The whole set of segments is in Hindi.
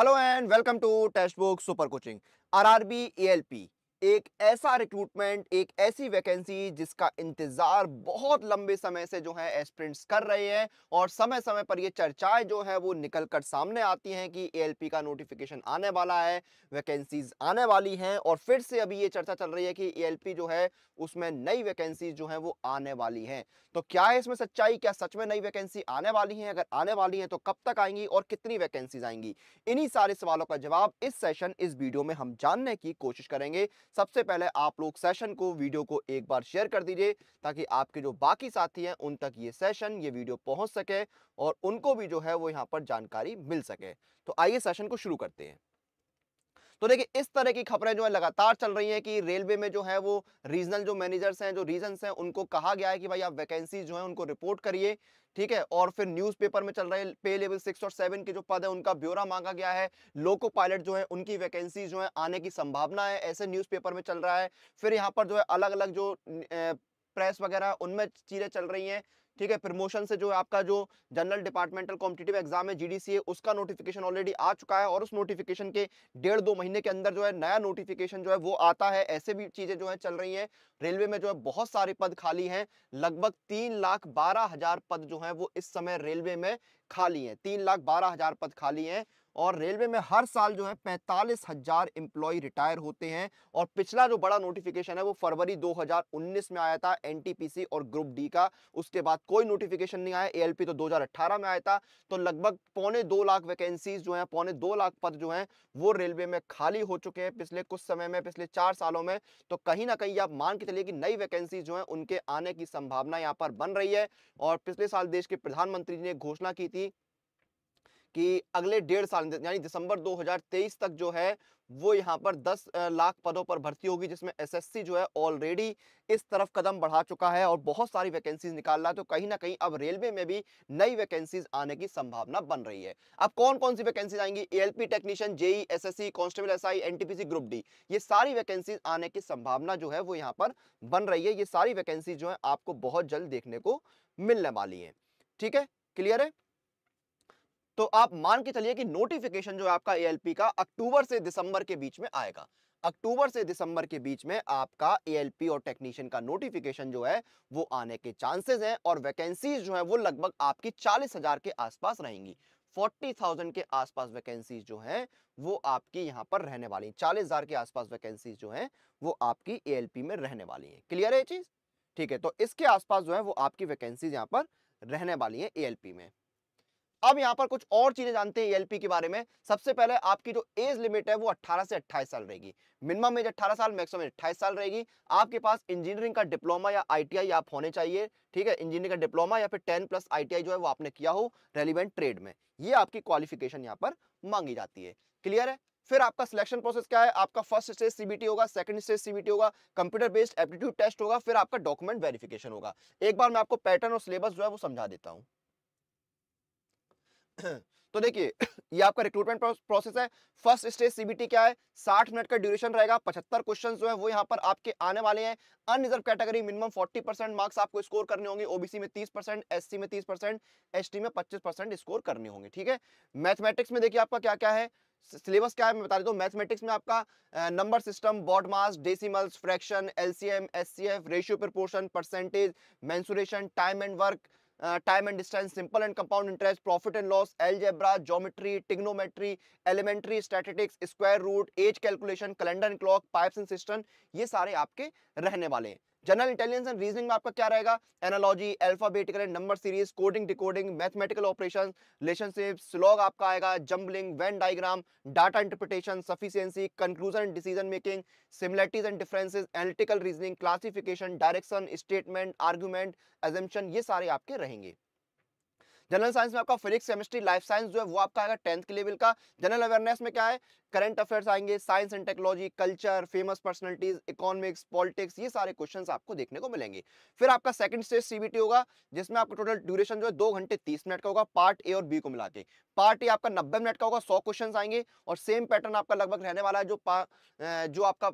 hello and welcome to textbook super coaching RRB ALP एक ऐसा रिक्रूटमेंट एक ऐसी वैकेंसी जिसका इंतज़ार बहुत लंबे समय से जो है एस्प्रेंट्स कर रहे हैं और समय समय पर ये चर्चाएं जो है वो निकल कर सामने आती हैं कि एएलपी का नोटिफिकेशन आने वाला है वैकेंसीज आने वाली हैं और फिर से अभी ये चर्चा चल रही है कि एएलपी जो है उसमें नई वैकेंसीज जो है वो आने वाली हैं तो क्या है इसमें सच्चाई क्या सच में नई वैकेंसी आने वाली है अगर आने वाली है तो कब तक आएंगी और कितनी वैकेंसीज आएंगी इन्हीं सारे सवालों का जवाब इस सेशन इस वीडियो में हम जानने की कोशिश करेंगे सबसे पहले आप लोग सेशन को वीडियो को एक बार शेयर कर दीजिए ताकि आपके जो बाकी साथी हैं उन तक ये सेशन ये वीडियो पहुंच सके और उनको भी जो है वो यहाँ पर जानकारी मिल सके तो आइए सेशन को शुरू करते हैं तो देखिए इस तरह की खबरें जो है लगातार चल रही हैं कि रेलवे में जो है वो रीजनल जो मैनेजर्स हैं जो रीजन हैं उनको कहा गया है कि भाई आप वैकेंसी जो है उनको रिपोर्ट करिए ठीक है और फिर न्यूज़पेपर में चल रहे पे लेवल सिक्स और सेवन के जो पद है उनका ब्यौरा मांगा गया है लोको पायलट जो है उनकी वैकेंसी जो है आने की संभावना है ऐसे न्यूज़पेपर में चल रहा है फिर यहाँ पर जो है अलग अलग जो प्रेस वगैरह उनमें चीज़ें चल रही हैं ठीक है प्रमोशन से जो आपका जो जनरल डिपार्टमेंटल कॉम्पिटेटिव एग्जाम है जीडीसीए उसका नोटिफिकेशन ऑलरेडी आ चुका है और उस नोटिफिकेशन के डेढ़ दो महीने के अंदर जो है नया नोटिफिकेशन जो है वो आता है ऐसे भी चीजें जो है चल रही है रेलवे में जो है बहुत सारे पद खाली हैं लगभग तीन लाख बारह हजार पद जो है वो इस समय रेलवे में खाली हैं तीन लाख बारह हजार पद खाली हैं और रेलवे में हर साल जो है पैंतालीस हजार एम्प्लॉय रिटायर होते हैं और पिछला जो बड़ा नोटिफिकेशन है वो फरवरी 2019 में आया था एनटीपीसी और ग्रुप डी का उसके बाद कोई नोटिफिकेशन नहीं आया एएलपी तो 2018 में आया था तो लगभग पौने दो लाख वैकेंसीज जो है पौने दो लाख पद जो है वो रेलवे में खाली हो चुके हैं पिछले कुछ समय में पिछले चार सालों में तो कहीं ना कहीं आप मान के चलिए कि नई वैकेंसी जो है उनके आने की संभावना यहाँ पर बन रही है और पिछले साल देश के प्रधानमंत्री ने घोषणा की थी कि अगले डेढ़ साल यानी दिसंबर 2023 तक जो है वो यहाँ पर 10 लाख पदों पर भर्ती होगी जिसमें एसएससी जो है ऑलरेडी इस तरफ कदम बढ़ा चुका है और बहुत सारी वैकेंसीज निकाल रहा है तो कहीं ना कहीं अब रेलवे में भी नई वैकेंसीज आने की संभावना बन रही है अब कौन कौन सी वैकेंसीज आएंगी ALP technician JE SSC constable SI NTPC group D ये सारी वैकेंसीज आने की संभावना जो है वो यहाँ पर बन रही है ये सारी वैकेंसी जो है आपको बहुत जल्द देखने को मिलने वाली है ठीक है क्लियर है तो आप मान के चलिए कि नोटिफिकेशन जो आपका ए का अक्टूबर से दिसंबर के बीच में आएगा अक्टूबर से दिसंबर के बीच में आपका ए और टेक्नीशियन का नोटिफिकेशन जो है वो आने के चांसेस हैं और वैकेंसीज जो है वो लगभग आपकी चालीस हजार के आसपास रहेंगी फोर्टी थाउजेंड के आसपास वैकेंसीज जो हैं वो आपकी यहां पर रहने वाली चालीस हजार के आसपास वैकेंसीज जो हैं वो आपकी ए में रहने वाली हैं क्लियर है ये चीज़ ठीक है तो इसके आसपास जो है वो आपकी वैकेंसीज यहाँ पर रहने वाली हैं ए में अब यहाँ पर कुछ और चीजें जानते हैं एलपी e के बारे में सबसे पहले आपकी जो एज लिमिट है वो 18 से 28 साल रहेगी मिनिमम एज 18 साल मैक्सिमम अट्ठाईस साल रहेगी आपके पास इंजीनियरिंग का डिप्लोमा या आईटीआई आप होने चाहिए ठीक है इंजीनियरिंग का डिप्लोमा या फिर 10 प्लस आईटीआई जो है वो आपने किया हो रेलिवेंट ट्रेड में ये आपकी क्वालिफिकेशन यहाँ पर मांगी जाती है क्लियर है फिर आपका सिलेक्शन प्रोसेस क्या है आपका फर्स्ट स्टेज सीबीटी होगा सेकंड स्टेज सीबीटी होगा कंप्यूटर बेस्ड एप्टीट्यूड टेस्ट होगा फिर आपका डॉक्यूमेंट वेरिफिकेशन होगा एक बार मैं आपको पैटर्न और सिलेबस जो है वो समझा देता हूँ तो देखिए ये आपका रिक्रूटमेंट प्रोसेस है फर्स्ट स्टेज सीबीटी क्या है 60 मिनट का ड्यूरेशन रहेगा 75 क्वेश्चन जो है वो यहाँ पर आपके आने वाले हैं unreserved category minimum 40 percent marks आपको स्कोर करने होंगे ओबीसी में 30 परसेंट एस में 30 परसेंट एस में 25 परसेंट स्कोर करने होंगे ठीक है मैथमेटिक्स में देखिए आपका क्या क्या है सिलेबस क्या है मैं बता देता हूँ मैथमेटिक्स में आपका number system BODMAS decimals fraction LCM SCF ratio proportion percentage mensuration time and work time and distance simple and compound interest profit and loss algebra geometry trigonometry elementary statistics square root age calculation calendar and clock pipes and system ये सारे आपके रहने वाले हैं जनरल इंटेलिजेंस एंड रीजनिंग में आपका क्या रहेगा analogy alphabetical and number series coding decoding mathematical operation relationship slog आपका आएगा jumbling Venn diagram data interpretation sufficiency conclusion decision making similarities and differences analytical reasoning classification direction statement argument assertion ये सारे आपके रहेंगे जनरल साइंस में आपका फिजिक्स केमिस्ट्री लाइफ साइंस जो है वो आपका आएगा टेंथ के लेवल का जनरल अवेयरनेस में क्या है करंट अफेयर्स आएंगे science and technology culture famous personalities economics politics ये सारे क्वेश्चंस आपको देखने को मिलेंगे फिर आपका सेकंड स्टेज सीबीटी होगा जिसमें आपका टोटल ड्यूरेशन जो है दो घंटे तीस मिनट का होगा पार्ट ए और बी को मिला के पार्ट ए आपका नब्बे मिनट का होगा सौ क्वेश्चन आएंगे और सेम पैटर्न आपका लगभग रहने वाला है जो जो आपका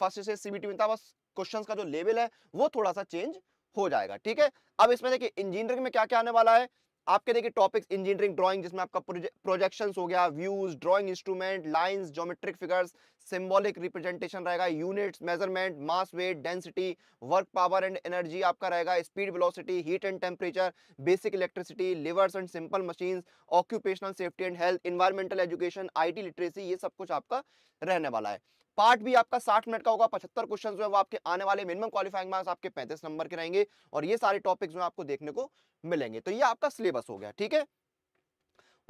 फर्स्ट स्टेज सीबीटी में था बस क्वेश्चन का जो लेवल है वो थोड़ा सा चेंज हो जाएगा ठीक है अब इसमें देखिए इंजीनियरिंग में क्या क्या आने वाला है आपके देखिए टॉपिक्स इंजीनियरिंग ड्राइंग जिसमें आपका प्रोजेक्शंस हो गया views drawing instrument lines geometric figures symbolic representation रहेगा units measurement mass weight density work power and energy आपका रहेगा speed velocity heat and temperature basic electricity levers and simple machine occupational safety and health environmental education I literacy ये सब कुछ आपका रहने वाला है पार्ट भी आपका साठ मिनट का होगा पचहत्तर क्वेश्चन जो है वो आपके आने वाले मिनिमम क्वालिफाइंग मार्क्स आपके पैंतीस नंबर के रहेंगे और ये सारे टॉपिक्स जो है आपको देखने को मिलेंगे तो ये आपका सिलेबस हो गया ठीक है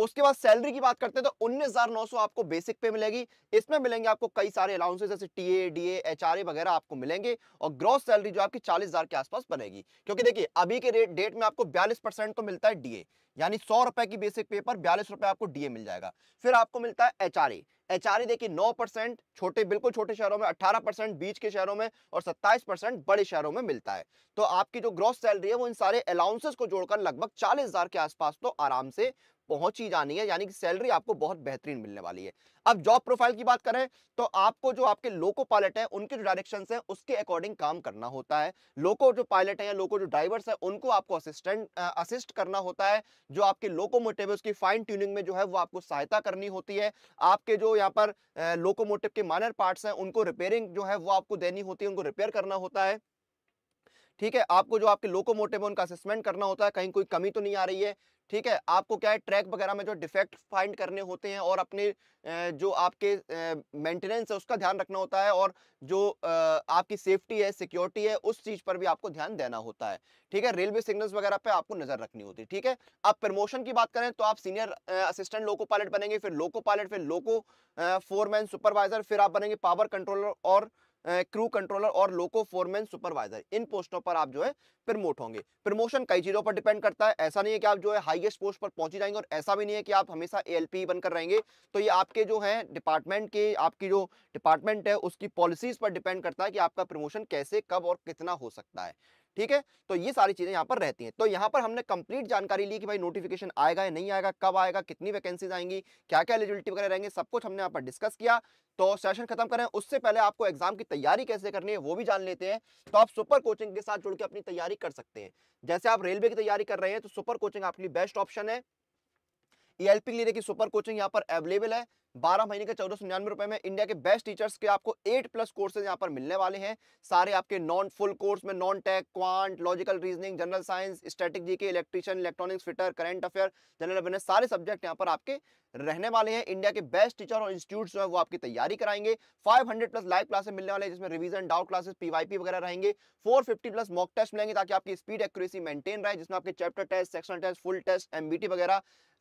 उसके बाद सैलरी की बात करते हैं तो 19,900 आपको बेसिक पे मिलेगी इसमें मिलेंगे आपको कई सारे अलाउंसेस जैसे टीए डीए एचआरए वगैरह आपको मिलेंगे और ग्रॉस सैलरी जो आपकी 40,000 के आसपास बनेगी क्योंकि देखिए अभी के रेट डेट में आपको 42 परसेंट तो मिलता है डीए यानी सौ रुपए की बेसिक पे पर बयालीस रुपए आपको डीए मिल जाएगा फिर आपको मिलता है एचआरए एचआरए देखिए नौ परसेंट छोटे बिल्कुल छोटे शहरों में 18 परसेंट बीच के शहरों में और सत्ताईस परसेंट बड़े शहरों में मिलता है तो आपकी जो ग्रॉस सैलरी है वो इन सारे अलाउंसेस को जोड़कर लगभग चालीस हजार के आसपास तो आराम से पहुंच ही जानी है यानी कि सैलरी आपको बहुत बेहतरीन मिलने वाली है अब जॉब प्रोफाइल की बात करें तो आपको जो आपके लोको पायलट है उनके जो डायरेक्शन है उसके अकॉर्डिंग काम करना होता है लोको जो पायलट है या लोको जो ड्राइवर्स है उनको आपको असिस्टेंट असिस्ट करना होता है जो आपके लोकोमोटिव है उसकी फाइन ट्यूनिंग में जो है वो आपको सहायता करनी होती है आपके जो यहाँ पर लोकोमोटिव के माइनर पार्ट्स हैं उनको रिपेयरिंग जो है वो आपको देनी होती है उनको रिपेयर करना होता है ठीक है आपको जो आपके लोकोमोटिव है उनका असेसमेंट करना होता है कहीं कोई कमी तो नहीं आ रही है ठीक है आपको क्या है ट्रैक वगैरह में जो डिफेक्ट फाइंड करने होते हैं और अपने जो आपके मेंटेनेंस है उसका ध्यान रखना होता है और जो आपकी सेफ्टी है सिक्योरिटी है उस चीज़ पर भी आपको ध्यान देना होता है ठीक है रेलवे सिग्नल्स वगैरह पे आपको नज़र रखनी होती है ठीक है अब प्रमोशन की बात करें तो आप सीनियर असिस्टेंट लोको पायलट बनेंगे फिर लोको पायलट फिर लोको फोरमैन सुपरवाइजर फिर आप बनेंगे पावर कंट्रोलर और क्रू कंट्रोलर और लोको फोरमैन सुपरवाइजर इन पोस्टों पर आप जो है प्रमोट होंगे प्रमोशन कई चीज़ों पर डिपेंड करता है ऐसा नहीं है कि आप जो है हाईएस्ट पोस्ट पर पहुंची जाएंगे और ऐसा भी नहीं है कि आप हमेशा ए बनकर रहेंगे तो ये आपके जो है डिपार्टमेंट के आपकी जो डिपार्टमेंट है उसकी पॉलिसीज पर डिपेंड करता है कि आपका प्रमोशन कैसे कब और कितना हो सकता है ठीक है तो ये सारी चीजें यहाँ पर रहती हैं तो यहाँ पर हमने कंप्लीट जानकारी ली कि भाई नोटिफिकेशन आएगा या नहीं आएगा कब आएगा कितनी वैकेंसीज आएंगी क्या क्या एलिजिबिलिटी वगैरह रहेंगे सब कुछ हमने यहाँ पर डिस्कस किया तो सेशन खत्म करें उससे पहले आपको एग्जाम की तैयारी कैसे करनी है वो भी जान लेते हैं तो आप सुपर कोचिंग के साथ जुड़ के अपनी तैयारी कर सकते हैं जैसे आप रेलवे की तैयारी कर रहे हैं तो सुपर कोचिंग आपके लिए बेस्ट ऑप्शन है ईएलपी लेने की सुपर कोचिंग यहाँ पर अवेलेबल है बारह महीने के चौदह सौ निन्यानवे रुपए में इंडिया के बेस्ट टीचर्स के आपको एट प्लस कोर्सेज यहाँ पर मिलने वाले हैं सारे आपके नॉन फुल कोर्स में non tech quant logical reasoning general science static G K electrician electronics fitter current affair general affair सारे सब्जेक्ट यहाँ पर आपके रहने वाले हैं इंडिया के बेस्ट टीचर और इंस्टीट्यूट जो है वो आपकी तैयारी कराएंगे हंड्रेड प्लस लाइव क्लासेस मिलने वाले हैं जिसमें रिविजन डाउट क्लासेस पीवाईपी वगैरह रहेंगे फिफ्टी प्लस मॉक टेस्ट मिलेंगे ताकि आपकी स्पीड एक्यूरेसी मेंटेन रहे जिसमें आपके chapter test section test full test MBT वगैरह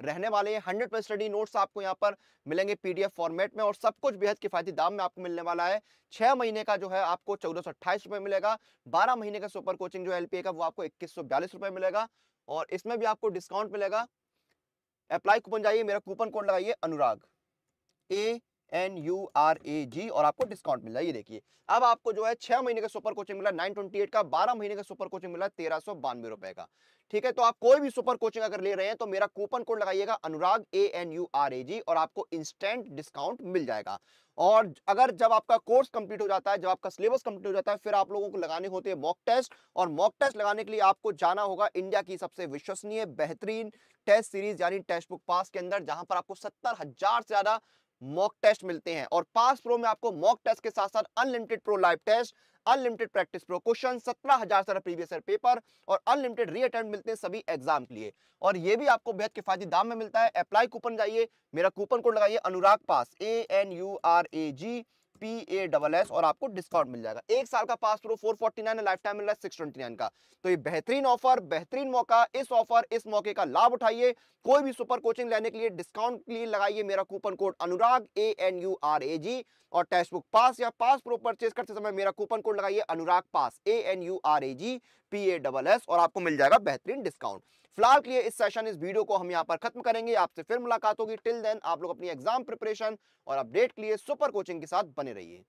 रहने वाले हैं हंड्रेड प्लस स्टडी नोट्स आपको यहाँ पर मिलेंगे पीडीएफ फॉर्मेट में और सब कुछ बेहद किफायती दाम में आपको मिलने वाला है छह महीने का जो है आपको चौदह सौ अट्ठाईस रुपए मिलेगा बारह महीने का सुपर कोचिंग जो एलपीए का वो आपको इक्कीस सौ बयालीस रुपए मिलेगा और इसमें भी आपको डिस्काउंट मिलेगा अप्लाई कूपन जाइए मेरा कूपन कोड लगाइए Anurag A N U R A G और आपको डिस्काउंट मिला ये देखिए अब आपको जो है छह महीने का सुपर कोचिंग मिला नाइन ट्वेंटी एट का बारह महीने का सुपर कोचिंग मिला तेरह सौ बानवे रुपए का ठीक है तो आप कोई भी सुपर कोचिंग अगर ले रहे हैं तो मेरा कूपन कोड लगाइएगा Anurag A N U R A G और आपको इंस्टेंट डिस्काउंट मिल जाएगा और अगर जब आपका कोर्स कंप्लीट हो जाता है जब आपका सिलेबस कंप्लीट हो जाता है फिर आप लोगों को लगाने होते हैं मॉक टेस्ट और मॉक टेस्ट लगाने के लिए आपको जाना होगा इंडिया की सबसे विश्वसनीय बेहतरीन टेस्ट सीरीज यानी टेस्ट बुक पास के अंदर जहां पर आपको सत्तर हजार से ज्यादा मॉक टेस्ट मिलते हैं और पास प्रो में आपको मॉक टेस्ट के साथ साथ unlimited pro live test unlimited practice pro question सत्रह हजार सारा प्रीवियस ईयर पेपर और अनलिमिटेड री अटेम्प्ट मिलते हैं सभी एग्जाम के लिए और ये भी आपको बेहद किफायती दाम में मिलता है अप्लाई कूपन जाइए मेरा कूपन कोड लगाइए Anurag pass A N U R A G P A double S और आपको डिस्काउंट मिल जाएगा एक साल का pass pro four forty nine lifetime मिल रहा है सिक्स ट्वेंटी नाइन का तो ये बेहतरीन ऑफर बेहतरीन मौका इस ऑफर इस मौके का लाभ उठाइए कोई भी सुपर कोचिंग लेने के लिए डिस्काउंट के लिए लगाइए मेरा coupon code Anurag A N U R A G और टेक्स्ट बुक पास या पास प्रो परचेज करते समय मेरा कूपन कोड लगाइए Anurag pass A N U R A G P A double S और आपको मिल जाएगा बेहतरीन डिस्काउंट फिलहाल के लिए इस सेशन इस वीडियो को हम यहाँ पर खत्म करेंगे आपसे फिर मुलाकात होगी टिल देन आप लोग अपनी एग्जाम प्रिपरेशन और अपडेट के लिए सुपर कोचिंग के साथ बने रहिए